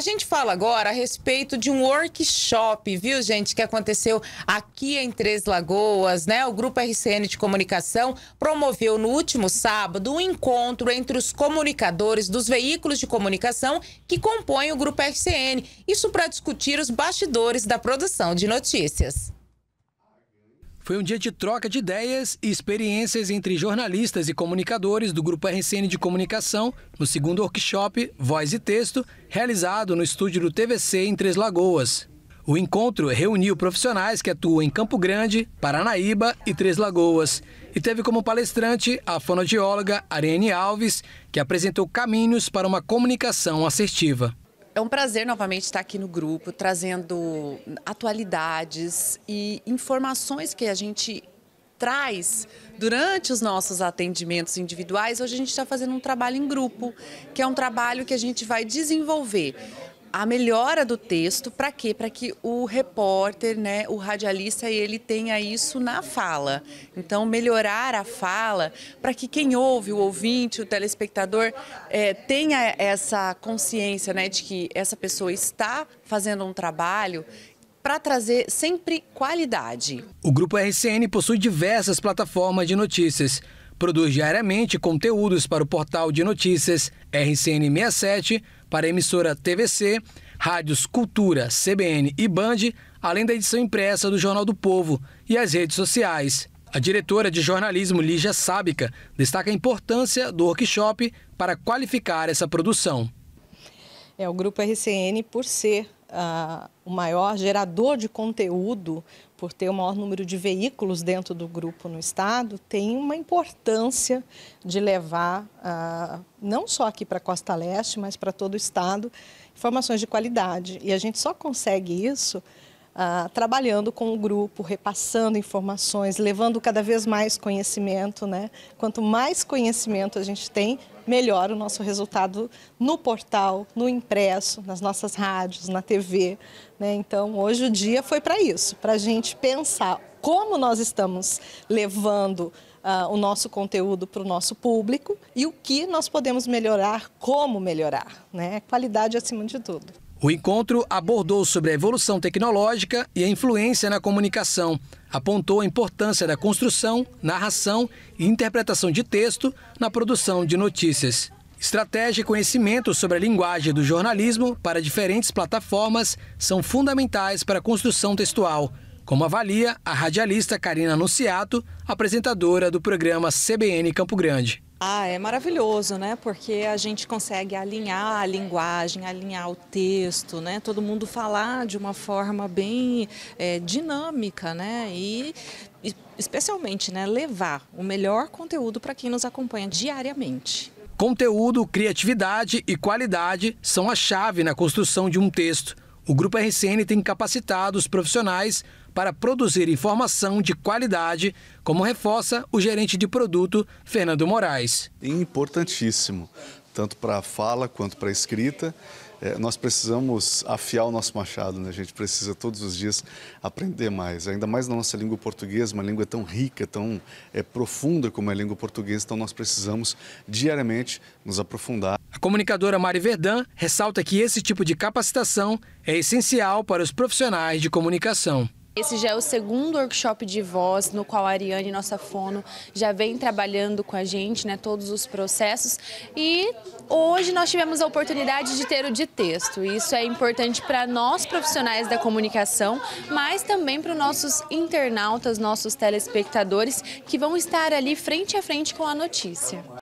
A gente fala agora a respeito de um workshop, viu, gente, que aconteceu aqui em Três Lagoas, né? O Grupo RCN de Comunicação promoveu no último sábado um encontro entre os comunicadores dos veículos de comunicação que compõem o Grupo RCN. Isso para discutir os bastidores da produção de notícias foi um dia de troca de ideias e experiências entre jornalistas e comunicadores do Grupo RCN de Comunicação no segundo workshop Voz e Texto, realizado no estúdio do TVC em Três Lagoas. O encontro reuniu profissionais que atuam em Campo Grande, Paranaíba e Três Lagoas e teve como palestrante a fonodióloga Ariane Alves, que apresentou caminhos para uma comunicação assertiva. É um prazer novamente estar aqui no grupo, trazendo atualidades e informações que a gente traz durante os nossos atendimentos individuais, hoje a gente está fazendo um trabalho em grupo, que é um trabalho que a gente vai desenvolver a melhora do texto, para quê? Para que o repórter, né, o radialista, ele tenha isso na fala. Então, melhorar a fala para que quem ouve, o ouvinte, o telespectador, é, tenha essa consciência né, de que essa pessoa está fazendo um trabalho para trazer sempre qualidade. O Grupo RCN possui diversas plataformas de notícias. Produz diariamente conteúdos para o portal de notícias RCN67 para a emissora TVC, rádios Cultura, CBN e Band, além da edição impressa do Jornal do Povo e as redes sociais. A diretora de jornalismo Lígia Sábica destaca a importância do workshop para qualificar essa produção. É o grupo RCN por ser uh, o maior gerador de conteúdo por ter o maior número de veículos dentro do grupo no estado, tem uma importância de levar, ah, não só aqui para a Costa Leste, mas para todo o estado, informações de qualidade. E a gente só consegue isso ah, trabalhando com o grupo, repassando informações, levando cada vez mais conhecimento. Né? Quanto mais conhecimento a gente tem, melhor o nosso resultado no portal, no impresso, nas nossas rádios, na TV. Né? Então, hoje o dia foi para isso, para a gente pensar como nós estamos levando uh, o nosso conteúdo para o nosso público e o que nós podemos melhorar, como melhorar. Né? Qualidade acima de tudo. O encontro abordou sobre a evolução tecnológica e a influência na comunicação, apontou a importância da construção, narração e interpretação de texto na produção de notícias. Estratégia e conhecimento sobre a linguagem do jornalismo para diferentes plataformas são fundamentais para a construção textual, como avalia a radialista Karina Anunciato, apresentadora do programa CBN Campo Grande. Ah, é maravilhoso, né? Porque a gente consegue alinhar a linguagem, alinhar o texto, né? Todo mundo falar de uma forma bem é, dinâmica, né? E especialmente, né? Levar o melhor conteúdo para quem nos acompanha diariamente. Conteúdo, criatividade e qualidade são a chave na construção de um texto. O Grupo RCN tem capacitado os profissionais para produzir informação de qualidade, como reforça o gerente de produto, Fernando Moraes. Importantíssimo, tanto para a fala quanto para a escrita. É, nós precisamos afiar o nosso machado, né? a gente precisa todos os dias aprender mais, ainda mais na nossa língua portuguesa, uma língua tão rica, tão é, profunda como é a língua portuguesa, então nós precisamos diariamente nos aprofundar. Comunicadora Mari Verdã ressalta que esse tipo de capacitação é essencial para os profissionais de comunicação. Esse já é o segundo workshop de voz no qual a Ariane, nossa fono, já vem trabalhando com a gente, né, todos os processos. E hoje nós tivemos a oportunidade de ter o de texto. Isso é importante para nós profissionais da comunicação, mas também para os nossos internautas, nossos telespectadores que vão estar ali frente a frente com a notícia.